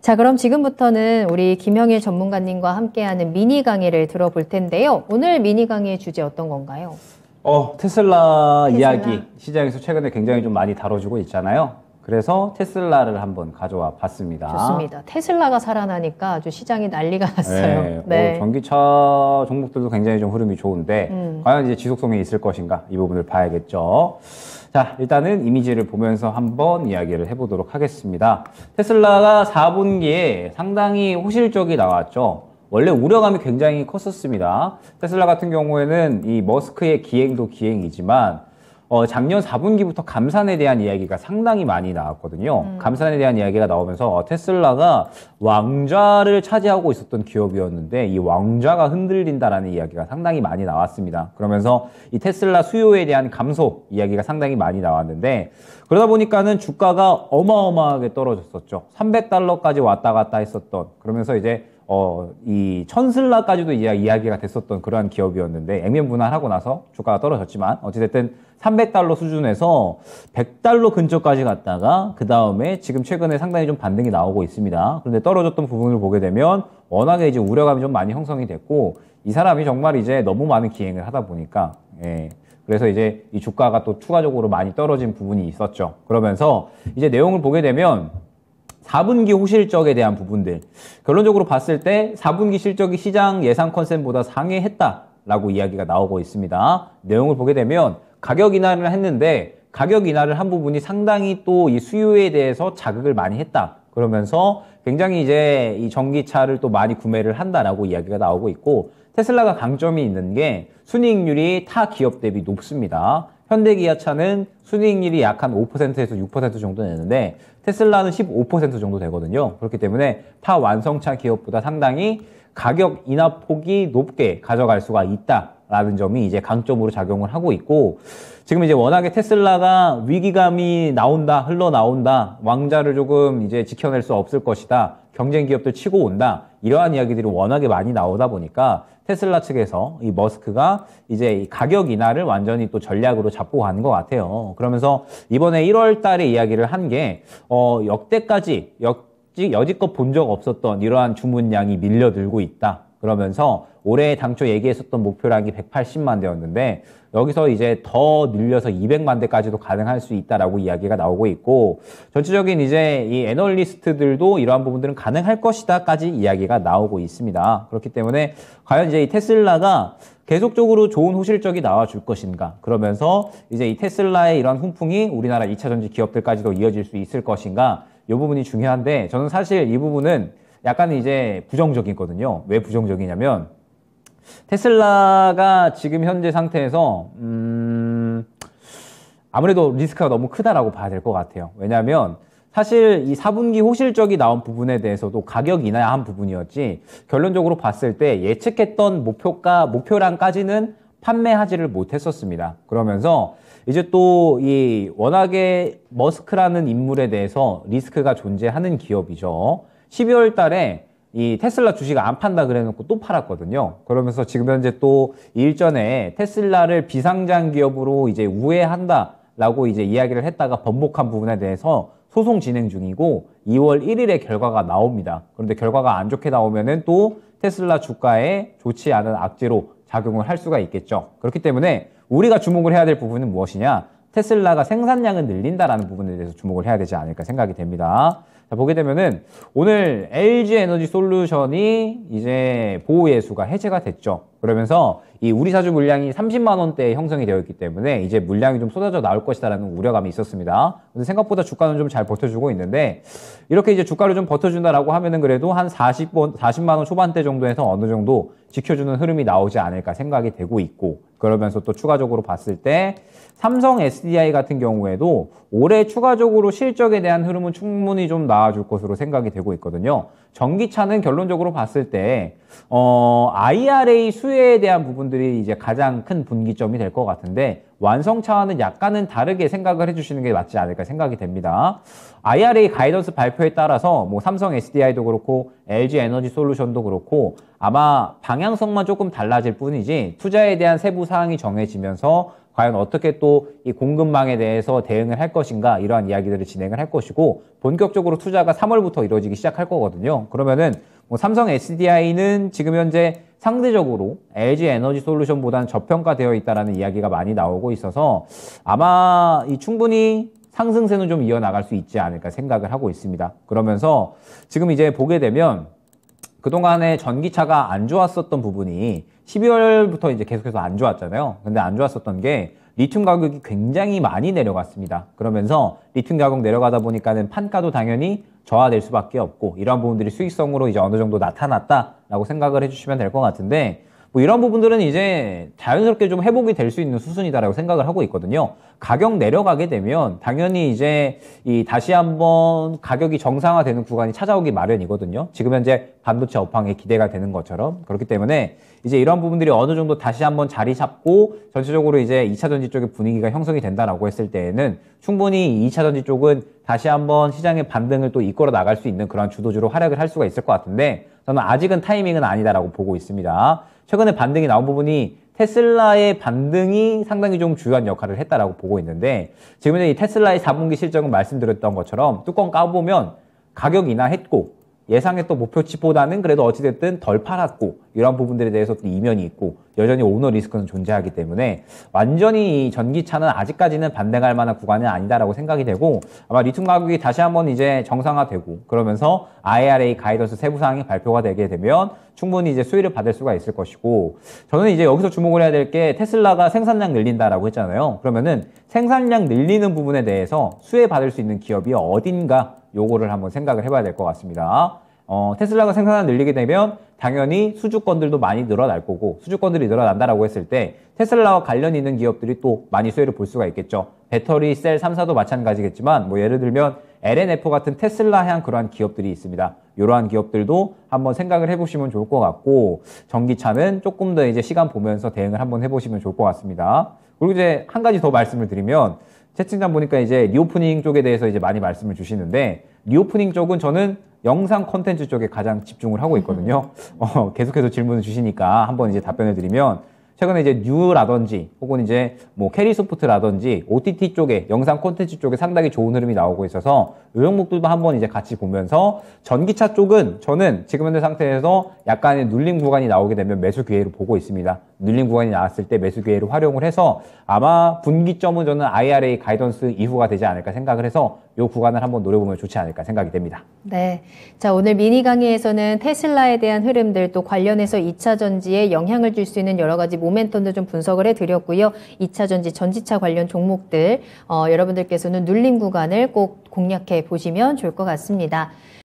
자, 그럼 지금부터는 우리 김영일 전문가님과 함께하는 미니 강의를 들어볼 텐데요. 오늘 미니 강의의 주제 어떤 건가요? 어, 테슬라, 테슬라, 이야기 시장에서 최근에 굉장히 좀 많이 다뤄주고 있잖아요. 그래서 테슬라를 한번 가져와 봤습니다. 좋습니다. 테슬라가 살아나니까 아주 시장이 난리가 났어요. 네. 네. 오, 어, 전기차 종목들도 굉장히 좀 흐름이 좋은데 음. 과연 이제 지속성이 있을 것인가 이 부분을 봐야겠죠. 자, 일단은 이미지를 보면서 한번 이야기를 해보도록 하겠습니다. 테슬라가 4분기에 상당히 호실적이 나왔죠. 원래 우려감이 굉장히 컸었습니다. 테슬라 같은 경우에는 이 머스크의 기행도 기행이지만 어, 작년 4분기부터 감산에 대한 이야기가 상당히 많이 나왔거든요. 음. 감산에 대한 이야기가 나오면서 어, 테슬라가 왕좌를 차지하고 있었던 기업이었는데 이 왕좌가 흔들린다라는 이야기가 상당히 많이 나왔습니다. 그러면서 이 테슬라 수요에 대한 감소 이야기가 상당히 많이 나왔는데 그러다 보니까는 주가가 어마어마하게 떨어졌었죠. 300달러까지 왔다 갔다 했었던 그러면서 이제 어, 이 천슬라까지도 이야, 이야기가 됐었던 그러한 기업이었는데 액면 분할하고 나서 주가가 떨어졌지만 어찌됐든 300달러 수준에서 100달러 근처까지 갔다가 그 다음에 지금 최근에 상당히 좀 반등이 나오고 있습니다. 그런데 떨어졌던 부분을 보게 되면 워낙에 이제 우려감이 좀 많이 형성이 됐고 이 사람이 정말 이제 너무 많은 기행을 하다 보니까 예. 그래서 이제 이 주가가 또 추가적으로 많이 떨어진 부분이 있었죠. 그러면서 이제 내용을 보게 되면 4분기 호실적에 대한 부분들. 결론적으로 봤을 때 4분기 실적이 시장 예상 컨셉보다 상회했다라고 이야기가 나오고 있습니다. 내용을 보게 되면 가격 인하를 했는데 가격 인하를 한 부분이 상당히 또 이 수요에 대해서 자극을 많이 했다. 그러면서 굉장히 이제 이 전기차를 또 많이 구매를 한다라고 이야기가 나오고 있고 테슬라가 강점이 있는 게 순이익률이 타 기업 대비 높습니다. 현대기아차는 순이익률이 약 한 5%에서 6% 정도 내는데 테슬라는 15% 정도 되거든요. 그렇기 때문에 타 완성차 기업보다 상당히 가격 인하 폭이 높게 가져갈 수가 있다라는 점이 이제 강점으로 작용을 하고 있고 지금 이제 워낙에 테슬라가 위기감이 나온다, 흘러나온다, 왕자를 조금 이제 지켜낼 수 없을 것이다, 경쟁 기업들 치고 온다 이러한 이야기들이 워낙에 많이 나오다 보니까 테슬라 측에서 이 머스크가 이제 이 가격 인하를 완전히 또 전략으로 잡고 가는 것 같아요. 그러면서 이번에 1월 달에 이야기를 한 게, 어, 역대까지, 역, 여지껏 본 적 없었던 이러한 주문량이 밀려들고 있다. 그러면서 올해 당초 얘기했었던 목표라는 게 180만 대였는데 여기서 이제 더 늘려서 200만 대까지도 가능할 수 있다라고 이야기가 나오고 있고 전체적인 이제 이 애널리스트들도 이러한 부분들은 가능할 것이다까지 이야기가 나오고 있습니다. 그렇기 때문에 과연 이제 이 테슬라가 계속적으로 좋은 호실적이 나와줄 것인가 그러면서 이제 이 테슬라의 이런 훈풍이 우리나라 2차 전지 기업들까지도 이어질 수 있을 것인가 이 부분이 중요한데 저는 사실 이 부분은 약간 이제 부정적이거든요. 왜 부정적이냐면 테슬라가 지금 현재 상태에서 음 아무래도 리스크가 너무 크다라고 봐야 될 것 같아요. 왜냐하면 사실 이 4분기 호실적이 나온 부분에 대해서도 가격 인하한 부분이었지 결론적으로 봤을 때 예측했던 목표가 목표량까지는 판매하지를 못했었습니다. 그러면서 이제 또 이 워낙에 머스크라는 인물에 대해서 리스크가 존재하는 기업이죠. 12월 달에 이 테슬라 주식안 판다 그래놓고 또 팔았거든요. 그러면서 지금 현재 또 일전에 테슬라를 비상장 기업으로 이제 우회한다라고 이제 이야기를 했다가 번복한 부분에 대해서 소송 진행 중이고 2월 1일에 결과가 나옵니다. 그런데 결과가 안 좋게 나오면은 또 테슬라 주가에 좋지 않은 악재로 작용을 할 수가 있겠죠. 그렇기 때문에 우리가 주목을 해야 될 부분은 무엇이냐? 테슬라가 생산량을 늘린다라는 부분에 대해서 주목을 해야 되지 않을까 생각이 됩니다. 자, 보게 되면은 오늘 LG 에너지 솔루션이 이제 보호 예수가 해제가 됐죠. 그러면서 이 우리 사주 물량이 30만 원대에 형성이 되어 있기 때문에 이제 물량이 좀 쏟아져 나올 것이다라는 우려감이 있었습니다. 근데 생각보다 주가는 좀 잘 버텨주고 있는데 이렇게 이제 주가를 좀 버텨준다라고 하면은 그래도 한 40번 40만 원 초반대 정도에서 어느 정도 지켜주는 흐름이 나오지 않을까 생각이 되고 있고 그러면서 또 추가적으로 봤을 때 삼성 SDI 같은 경우에도 올해 추가적으로 실적에 대한 흐름은 충분히 좀 나아줄 것으로 생각이 되고 있거든요. 전기차는 결론적으로 봤을 때 어, IRA 수 수혜에 대한 부분들이 이제 가장 큰 분기점이 될 것 같은데 완성차와는 약간은 다르게 생각을 해주시는 게 맞지 않을까 생각이 됩니다. IRA 가이던스 발표에 따라서 뭐 삼성 SDI도 그렇고 LG 에너지 솔루션도 그렇고 아마 방향성만 조금 달라질 뿐이지 투자에 대한 세부 사항이 정해지면서 과연 어떻게 또 이 공급망에 대해서 대응을 할 것인가 이러한 이야기들을 진행을 할 것이고 본격적으로 투자가 3월부터 이루어지기 시작할 거거든요. 그러면은 뭐 삼성 SDI는 지금 현재 상대적으로 LG 에너지 솔루션보다는 저평가되어 있다라는 이야기가 많이 나오고 있어서 아마 이 충분히 상승세는 좀 이어나갈 수 있지 않을까 생각을 하고 있습니다. 그러면서 지금 이제 보게 되면 그동안에 전기차가 안 좋았었던 부분이 12월부터 이제 계속해서 안 좋았잖아요. 근데 안 좋았었던 게 리튬 가격이 굉장히 많이 내려갔습니다. 그러면서 리튬 가격 내려가다 보니까는 판가도 당연히 저하될 수밖에 없고 이러한 부분들이 수익성으로 이제 어느 정도 나타났다라고 생각을 해주시면 될 것 같은데 뭐 이런 부분들은 이제 자연스럽게 좀 회복이 될 수 있는 수순이다라고 생각을 하고 있거든요. 가격 내려가게 되면 당연히 이제 이 다시 한번 가격이 정상화되는 구간이 찾아오기 마련이거든요. 지금 현재 반도체 업황에 기대가 되는 것처럼 그렇기 때문에 이제 이런 부분들이 어느 정도 다시 한번 자리 잡고 전체적으로 이제 2차 전지 쪽의 분위기가 형성이 된다라고 했을 때에는 충분히 2차 전지 쪽은 다시 한번 시장의 반등을 또 이끌어 나갈 수 있는 그런 주도주로 활약을 할 수가 있을 것 같은데 저는 아직은 타이밍은 아니다라고 보고 있습니다. 최근에 반등이 나온 부분이 테슬라의 반등이 상당히 좀 중요한 역할을 했다라고 보고 있는데 지금 현이 테슬라의 4분기 실적은 말씀드렸던 것처럼 뚜껑 까보면 가격 인하했고 예상했던 목표치보다는 그래도 어찌됐든 덜 팔았고 이런 부분들에 대해서 또 이면이 있고 여전히 오너 리스크는 존재하기 때문에 완전히 전기차는 아직까지는 반등할 만한 구간은 아니다라고 생각이 되고 아마 리튬 가격이 다시 한번 이제 정상화되고 그러면서 IRA 가이던스 세부 사항이 발표가 되게 되면 충분히 이제 수혜를 받을 수가 있을 것이고 저는 이제 여기서 주목을 해야 될 게 테슬라가 생산량 늘린다라고 했잖아요. 그러면은 생산량 늘리는 부분에 대해서 수혜 받을 수 있는 기업이 어딘가 요거를 한번 생각을 해봐야 될 것 같습니다. 어, 테슬라가 생산을 늘리게 되면 당연히 수주권들도 많이 늘어날 거고 수주권들이 늘어난다라고 했을 때 테슬라와 관련 있는 기업들이 또 많이 수혜를 볼 수가 있겠죠. 배터리 셀 3사도 마찬가지겠지만 뭐 예를 들면 LNF 같은 테슬라향 그러한 기업들이 있습니다. 이러한 기업들도 한번 생각을 해보시면 좋을 것 같고 전기차는 조금 더 이제 시간 보면서 대응을 한번 해보시면 좋을 것 같습니다. 그리고 이제 한 가지 더 말씀을 드리면 채팅창 보니까 이제 리오프닝 쪽에 대해서 이제 많이 말씀을 주시는데 리오프닝 쪽은 저는 영상 콘텐츠 쪽에 가장 집중을 하고 있거든요. 어, 계속해서 질문을 주시니까 한번 이제 답변을 드리면 최근에 이제 뉴라든지 혹은 이제 뭐 캐리소프트라든지 OTT 쪽에 영상 콘텐츠 쪽에 상당히 좋은 흐름이 나오고 있어서 의종목들도 한번 이제 같이 보면서 전기차 쪽은 저는 지금 현재 상태에서 약간의 눌림 구간이 나오게 되면 매수 기회로 보고 있습니다. 눌림 구간이 나왔을 때 매수 기회를 활용을 해서 아마 분기점은 저는 IRA 가이던스 이후가 되지 않을까 생각을 해서 이 구간을 한번 노려보면 좋지 않을까 생각이 됩니다. 네. 자, 오늘 미니 강의에서는 테슬라에 대한 흐름들 또 관련해서 2차 전지에 영향을 줄 수 있는 여러 가지 모멘텀도 좀 분석을 해 드렸고요. 2차 전지 전지차 관련 종목들 어, 여러분들께서는 눌림 구간을 꼭 공략해 보시면 좋을 것 같습니다.